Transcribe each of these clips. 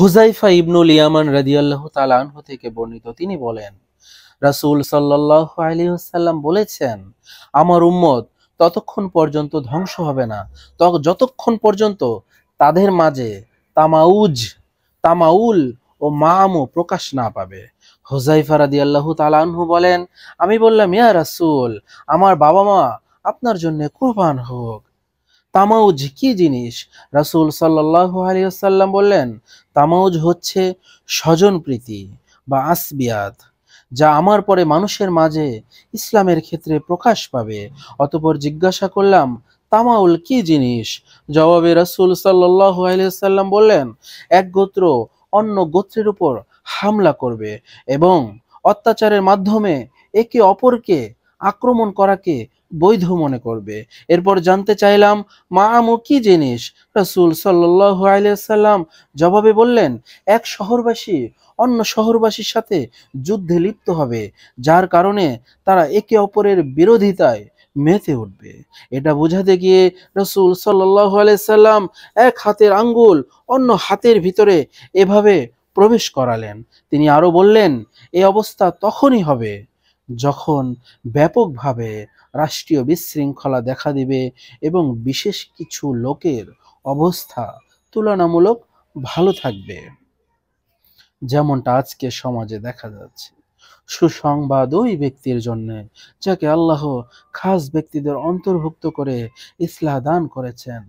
হুজাইফা ইবনুল ইয়ামান রাদিয়াল্লাহ তালানহু থেকে বর্ণিত তিনি বলেন রাসুল সাল্লাহ আলিহাল্লাম বলেছেন আমার উম্মত ততক্ষণ পর্যন্ত ধ্বংস হবে না যতক্ষণ পর্যন্ত তাদের মাঝে তামাউজ তামাউল ও মামু প্রকাশ না পাবে হোজাইফা রাদি আল্লাহ তালানহু বলেন আমি বললাম ইয়া রাসুল আমার বাবা মা আপনার জন্য কুরবান হোক তামাউজ কি জিনিস রাসুল সাল্লাহু আলিয়াল্লাম বললেন তামাউজ হচ্ছে স্বজন প্রীতি বা আসবিয়াত যা আমার পরে মানুষের মাঝে ইসলামের ক্ষেত্রে প্রকাশ পাবে অতপর জিজ্ঞাসা করলাম তামাউল কি জিনিস জবাবে রাসুল সাল্লাহ আলিয়াল্লাম বললেন এক গোত্র অন্য গোত্রের উপর হামলা করবে এবং অত্যাচারের মাধ্যমে একে অপরকে আক্রমণ করাকে বৈধ মনে করবে এরপর জানতে চাইলাম মা আমু কি জিনিস রসুল সাল্লাহ আলিয়াল্লাম জবাবে বললেন এক শহরবাসী অন্য শহরবাসীর সাথে যুদ্ধে লিপ্ত হবে যার কারণে তারা একে অপরের বিরোধিতায় মেতে উঠবে এটা বোঝাতে গিয়ে রসুল সাল্লাহ আলিয়াল্লাম এক হাতের আঙ্গুল অন্য হাতের ভিতরে এভাবে প্রবেশ করালেন তিনি আরো বললেন এই অবস্থা তখনই হবে যখন ব্যাপকভাবে রাষ্ট্রীয় বিশৃঙ্খলা দেখা দিবে এবং বিশেষ কিছু লোকের অবস্থা তুলনামূলক ভালো থাকবে যেমনটা আজকে সমাজে দেখা যাচ্ছে সুসংবাদ ওই ব্যক্তির জন্য যাকে আল্লাহ খাস ব্যক্তিদের অন্তর্ভুক্ত করে ইসলাহ দান করেছেন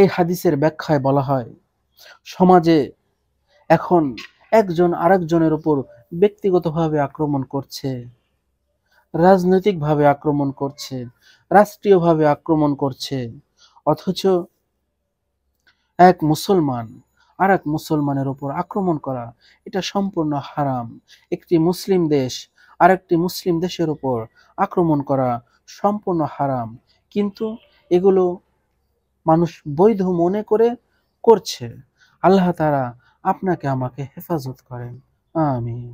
এই হাদিসের ব্যাখ্যায় বলা হয় সমাজে এখন একজন আরেকজনের উপর ব্যক্তিগতভাবে আক্রমণ করছে রাজনৈতিকভাবে আক্রমণ করছে রাষ্ট্রীয়ভাবে আক্রমণ করছে অথচ এক মুসলমান আর এক মুসলমানের ওপর আক্রমণ করা এটা সম্পূর্ণ হারাম একটি মুসলিম দেশ আর একটি মুসলিম দেশের ওপর আক্রমণ করা সম্পূর্ণ হারাম কিন্তু এগুলো মানুষ বৈধ মনে করে করছে আল্লাহ তারা আপনাকে আমাকে হেফাজত করেন আমিন